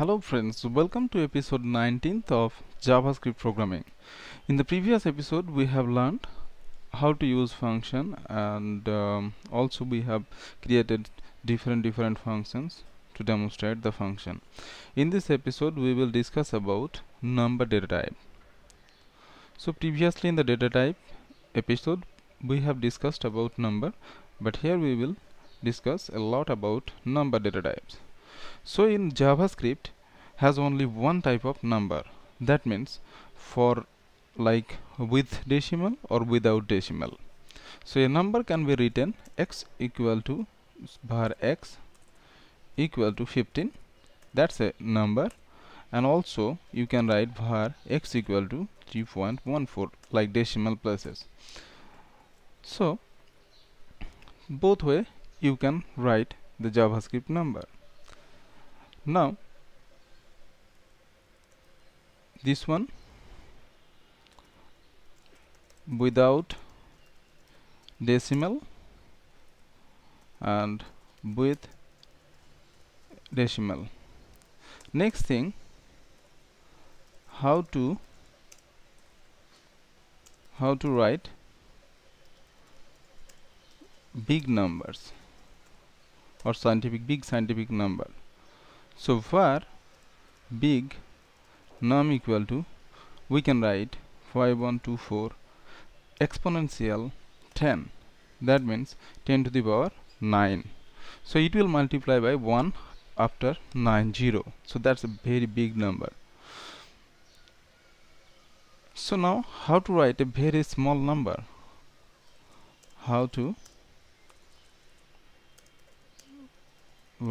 Hello friends, welcome to episode 19th of JavaScript programming. In the previous episode we have learned how to use function and um, also we have created different different functions to demonstrate the function. In this episode we will discuss about number data type. So previously in the data type episode we have discussed about number but here we will discuss a lot about number data types so in javascript has only one type of number that means for like with decimal or without decimal so a number can be written x equal to bar x equal to 15 that's a number and also you can write var x equal to 3.14 like decimal places so both way you can write the javascript number now this one without decimal and with decimal next thing how to how to write big numbers or scientific big scientific number so where big num equal to we can write 5124 exponential 10 that means 10 to the power 9 so it will multiply by 1 after 9 0 so that's a very big number so now how to write a very small number how to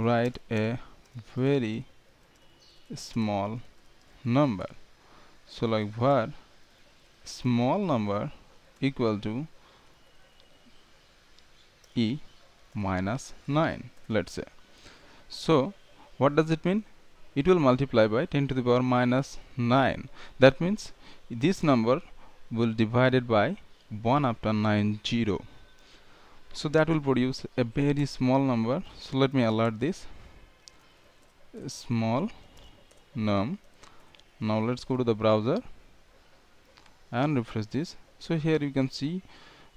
write a very small number so like where small number equal to e minus 9 let's say so what does it mean it will multiply by 10 to the power minus 9 that means this number will divided by 1 after 9 0 so that will produce a very small number so let me alert this small num now let's go to the browser and refresh this so here you can see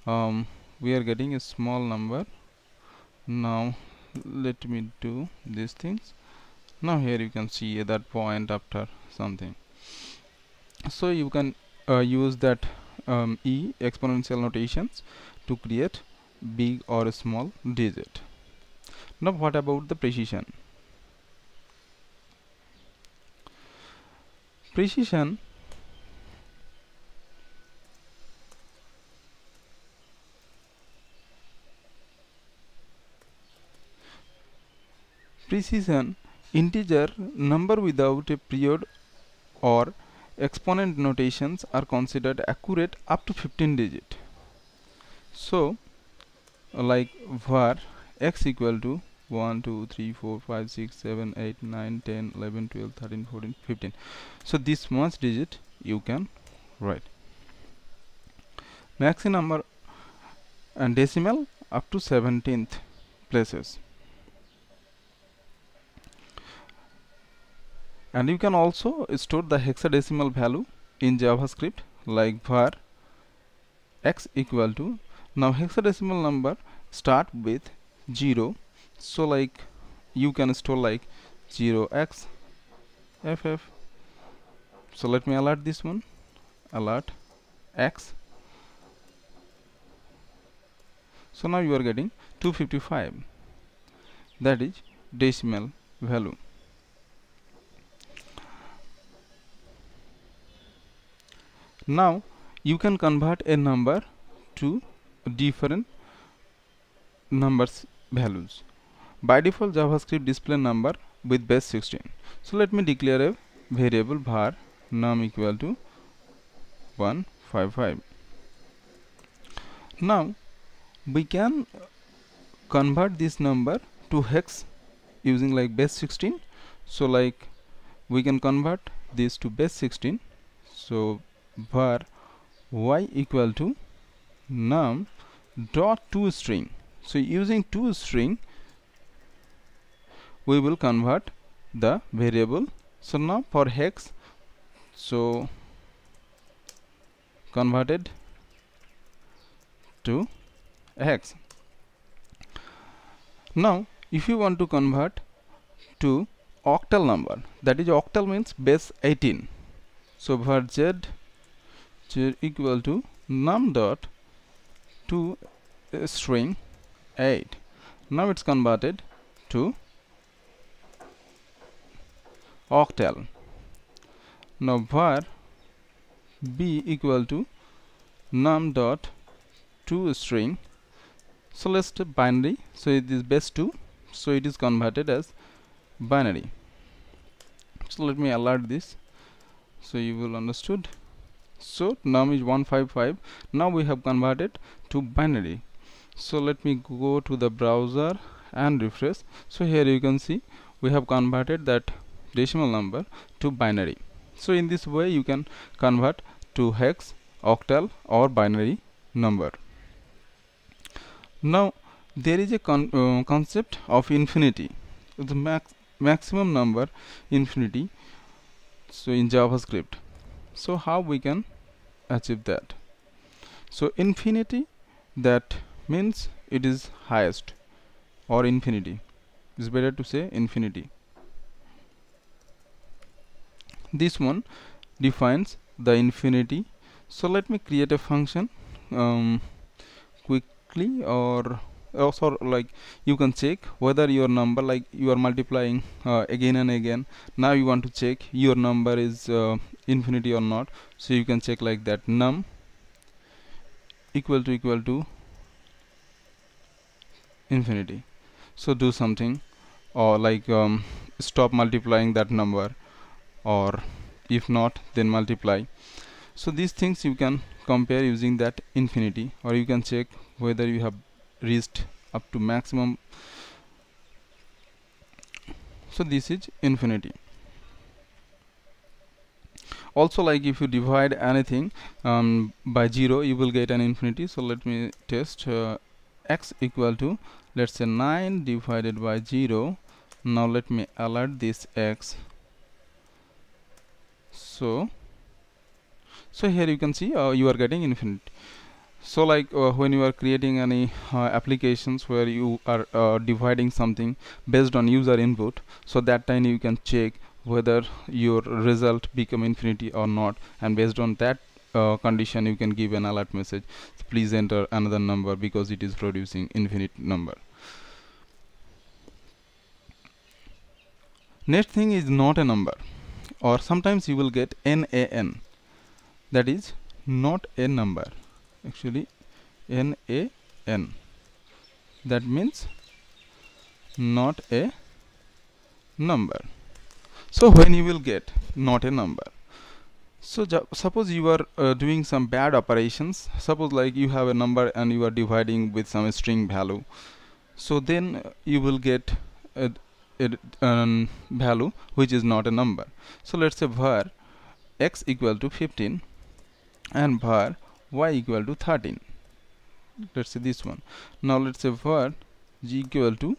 um, we are getting a small number now let me do these things now here you can see uh, that point after something so you can uh, use that um, e exponential notations to create big or small digit now what about the precision precision precision integer number without a period or exponent notations are considered accurate up to 15 digit so like var x equal to 1 2 3 4 5 6 7 8 9 10 11 12 13 14 15 so this much digit you can write maxi number and decimal up to 17th places and you can also store the hexadecimal value in javascript like var x equal to now hexadecimal number start with 0 so like you can store like 0x ff so let me alert this one alert x so now you are getting 255 that is decimal value now you can convert a number to different numbers values by default javascript display number with base 16 so let me declare a variable var num equal to 155 now we can convert this number to hex using like base 16 so like we can convert this to base 16 so var y equal to num dot to string so using to string we will convert the variable so now for hex so converted to hex now if you want to convert to octal number that is octal means base 18 so for z, equal to num dot to string 8 now it's converted to octal now var b equal to num dot to string so let's do binary so it is base 2 so it is converted as binary so let me alert this so you will understood so num is 155 now we have converted to binary so let me go to the browser and refresh so here you can see we have converted that decimal number to binary so in this way you can convert to hex octal or binary number now there is a con uh, concept of infinity the max maximum number infinity so in javascript so how we can achieve that so infinity that means it is highest or infinity it's better to say infinity this one defines the infinity so let me create a function um, quickly or also like you can check whether your number like you are multiplying uh, again and again now you want to check your number is uh, infinity or not so you can check like that num equal to equal to infinity so do something or like um, stop multiplying that number or if not then multiply so these things you can compare using that infinity or you can check whether you have reached up to maximum so this is infinity also like if you divide anything um, by 0 you will get an infinity so let me test uh, x equal to let's say 9 divided by 0 now let me alert this x so so here you can see uh, you are getting infinite so like uh, when you are creating any uh, applications where you are uh, dividing something based on user input so that time you can check whether your result become infinity or not and based on that uh, condition you can give an alert message so please enter another number because it is producing infinite number next thing is not a number or sometimes you will get NAN that is not a number actually NAN that means not a number so when you will get not a number so suppose you are uh, doing some bad operations suppose like you have a number and you are dividing with some string value so then you will get uh, a um, value which is not a number so let's say var x equal to 15 and var y equal to 13 let's say this one now let's say var g equal to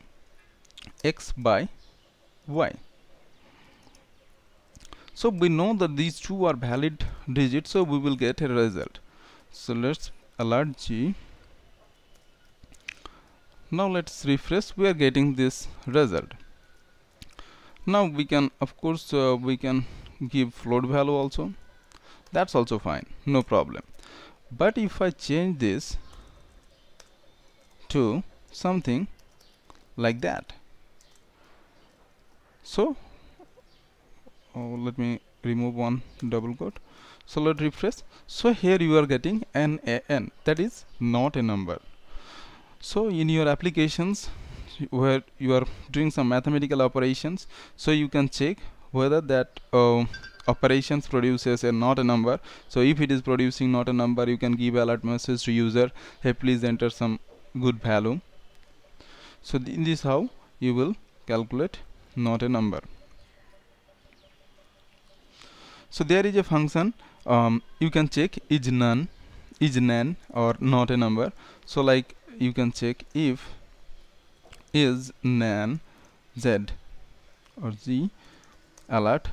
x by y so we know that these two are valid digits so we will get a result so let's alert g now let's refresh we are getting this result now we can of course uh, we can give float value also that's also fine no problem but if I change this to something like that so oh, let me remove one double quote so let refresh so here you are getting an an that is not a number so in your applications where you are doing some mathematical operations so you can check whether that uh, operations produces a not a number so if it is producing not a number you can give alert message to user hey please enter some good value so th in this how you will calculate not a number so there is a function um, you can check is none is nan or not a number so like you can check if is nan z or z alert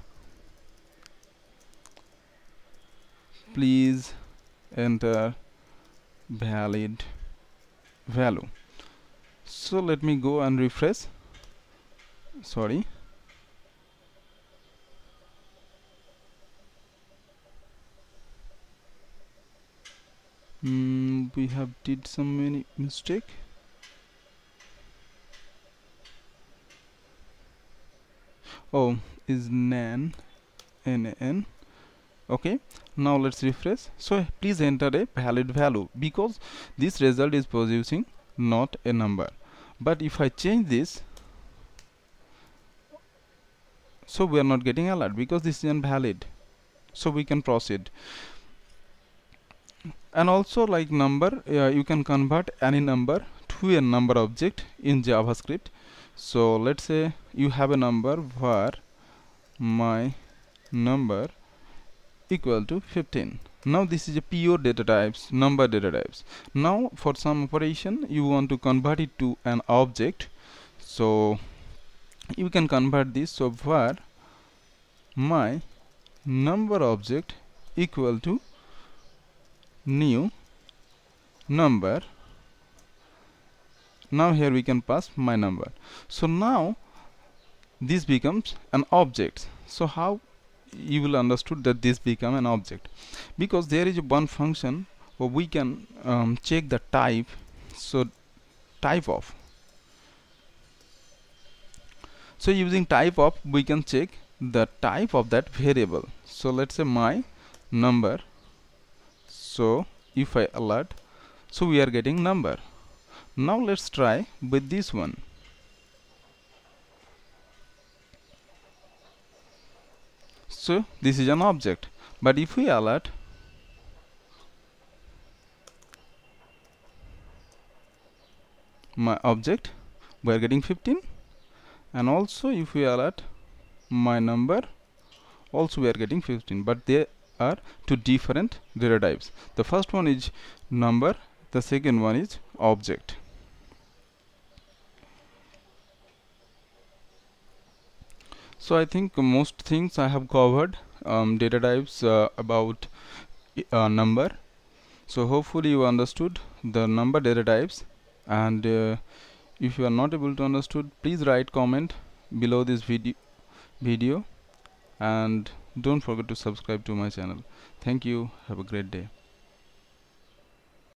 please enter valid value so let me go and refresh sorry mm, we have did some many mistake oh is nan nan okay now let's refresh so please enter a valid value because this result is producing not a number but if I change this so we are not getting alert because this is invalid so we can proceed and also like number uh, you can convert any number to a number object in JavaScript so let's say you have a number var my number equal to 15 now this is a pure data types number data types now for some operation you want to convert it to an object so you can convert this so var my number object equal to new number now here we can pass my number so now this becomes an object so how you will understood that this become an object because there is one function where we can um, check the type so type of so using type of we can check the type of that variable so let's say my number so if I alert so we are getting number now let's try with this one so this is an object but if we alert my object we are getting 15 and also if we alert my number also we are getting 15 but they are two different data types the first one is number the second one is object so I think most things I have covered um, data types uh, about uh, number so hopefully you understood the number data types and uh, if you are not able to understood please write comment below this video video and don't forget to subscribe to my channel thank you have a great day